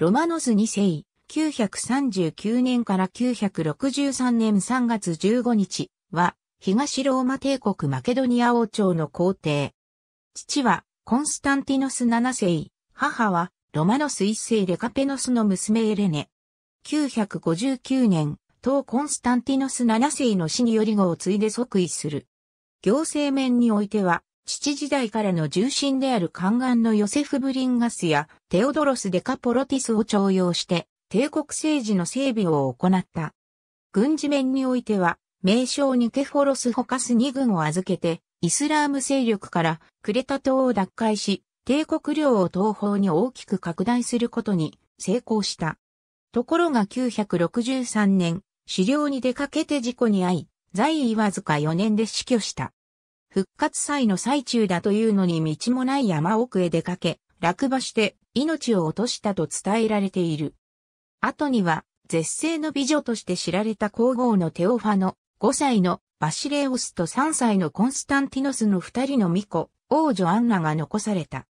ロマノス2世、939年から963年3月15日は、東ローマ帝国マケドニア王朝の皇帝。父は、コンスタンティノス7世、母は、ロマノス1世レカペノスの娘エレネ。959年、当コンスタンティノス7世の死により後を継いで即位する。行政面においては、父時代からの重臣である宦官のヨセフ・ブリンガスやテオドロス・デカポロティスを徴用して帝国政治の整備を行った。軍事面においては、名称にケフォロス・ホカス2軍を預けて、イスラーム勢力からクレタ島を奪回し、帝国領を東方に大きく拡大することに成功した。ところが963年、狩猟に出かけて事故に遭い、在位わずか4年で死去した。復活祭の最中だというのに道もない山奥へ出かけ、落馬して命を落としたと伝えられている。後には、絶世の美女として知られた皇后のテオファの5歳のバシレオスと3歳のコンスタンティノスの2人の巫女、王女アンナが残された。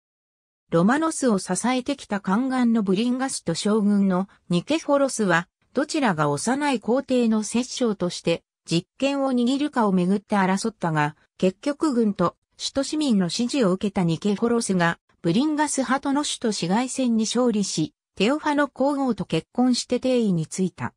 ロマノスを支えてきた宦官のブリンガスと将軍のニケフォロスは、どちらが幼い皇帝の摂政として実権を握るかをめぐって争ったが、結局軍と首都市民の支持を受けたニケフォロスがブリンガス派との首都市街戦に勝利し、テオファの皇后と結婚して定位についた。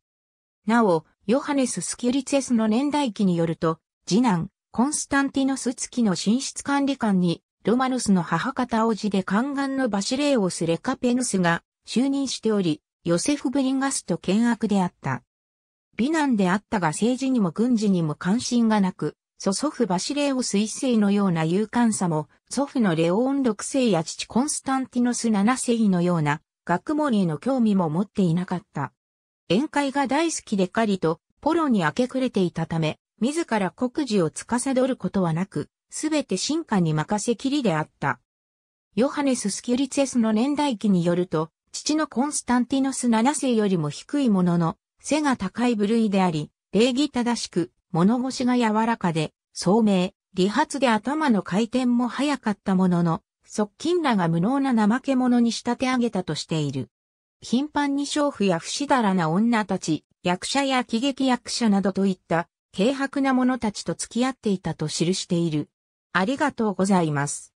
なお、ヨハネス・スキュリツェスの年代記によると、次男、コンスタンティノスツキの寝室管理官に、ロマノスの母方王子で宦官のバシレーオス・レカペヌスが就任しており、ヨセフ・ブリンガスと険悪であった。美男であったが政治にも軍事にも関心がなく、祖祖父バシレオス一世のような勇敢さも、祖父のレオン六世や父コンスタンティノス七世のような学問への興味も持っていなかった。宴会が大好きで狩りとポロに明け暮れていたため、自ら国事を司ることはなく、すべて進化に任せきりであった。ヨハネス・スキュリツェスの年代記によると、父のコンスタンティノス七世よりも低いものの、背が高い部類であり、礼儀正しく、物腰が柔らかで、聡明、理髪で頭の回転も早かったものの、側近らが無能な怠け者に仕立て上げたとしている。頻繁に娼婦や不死だらな女たち、役者や喜劇役者などといった軽薄な者たちと付き合っていたと記している。ありがとうございます。